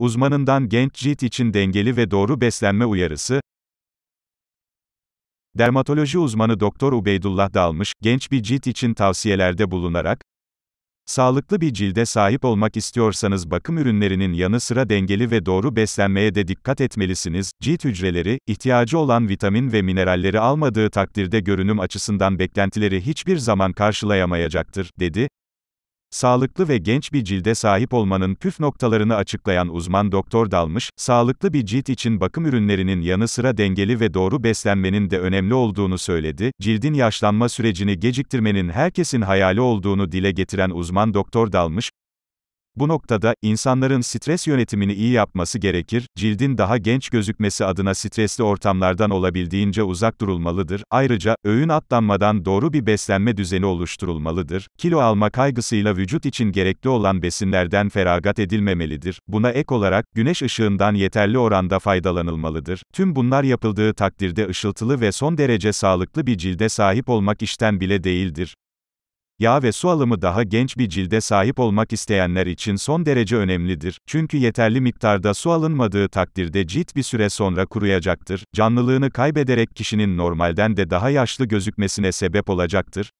Uzmanından genç cilt için dengeli ve doğru beslenme uyarısı, Dermatoloji uzmanı Doktor Ubeydullah Dalmış, genç bir cilt için tavsiyelerde bulunarak, Sağlıklı bir cilde sahip olmak istiyorsanız bakım ürünlerinin yanı sıra dengeli ve doğru beslenmeye de dikkat etmelisiniz. Cilt hücreleri, ihtiyacı olan vitamin ve mineralleri almadığı takdirde görünüm açısından beklentileri hiçbir zaman karşılayamayacaktır, dedi. Sağlıklı ve genç bir cilde sahip olmanın püf noktalarını açıklayan uzman doktor Dalmış, sağlıklı bir cilt için bakım ürünlerinin yanı sıra dengeli ve doğru beslenmenin de önemli olduğunu söyledi. Cildin yaşlanma sürecini geciktirmenin herkesin hayali olduğunu dile getiren uzman doktor Dalmış, bu noktada, insanların stres yönetimini iyi yapması gerekir, cildin daha genç gözükmesi adına stresli ortamlardan olabildiğince uzak durulmalıdır, ayrıca, öğün atlanmadan doğru bir beslenme düzeni oluşturulmalıdır, kilo alma kaygısıyla vücut için gerekli olan besinlerden feragat edilmemelidir, buna ek olarak, güneş ışığından yeterli oranda faydalanılmalıdır, tüm bunlar yapıldığı takdirde ışıltılı ve son derece sağlıklı bir cilde sahip olmak işten bile değildir. Yağ ve su alımı daha genç bir cilde sahip olmak isteyenler için son derece önemlidir. Çünkü yeterli miktarda su alınmadığı takdirde cilt bir süre sonra kuruyacaktır. Canlılığını kaybederek kişinin normalden de daha yaşlı gözükmesine sebep olacaktır.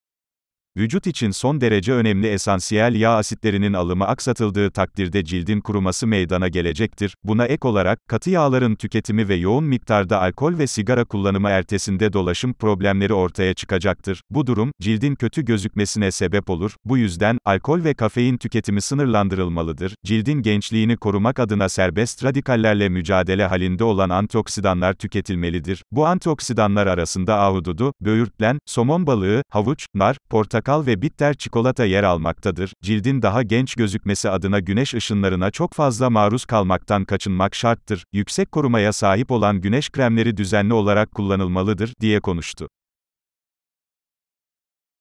Vücut için son derece önemli esansiyel yağ asitlerinin alımı aksatıldığı takdirde cildin kuruması meydana gelecektir. Buna ek olarak, katı yağların tüketimi ve yoğun miktarda alkol ve sigara kullanımı ertesinde dolaşım problemleri ortaya çıkacaktır. Bu durum, cildin kötü gözükmesine sebep olur. Bu yüzden, alkol ve kafein tüketimi sınırlandırılmalıdır. Cildin gençliğini korumak adına serbest radikallerle mücadele halinde olan antioksidanlar tüketilmelidir. Bu antioksidanlar arasında ahududu, böğürtlen, somon balığı, havuç, nar, portakal, portakal ve bitter çikolata yer almaktadır. Cildin daha genç gözükmesi adına güneş ışınlarına çok fazla maruz kalmaktan kaçınmak şarttır. Yüksek korumaya sahip olan güneş kremleri düzenli olarak kullanılmalıdır diye konuştu.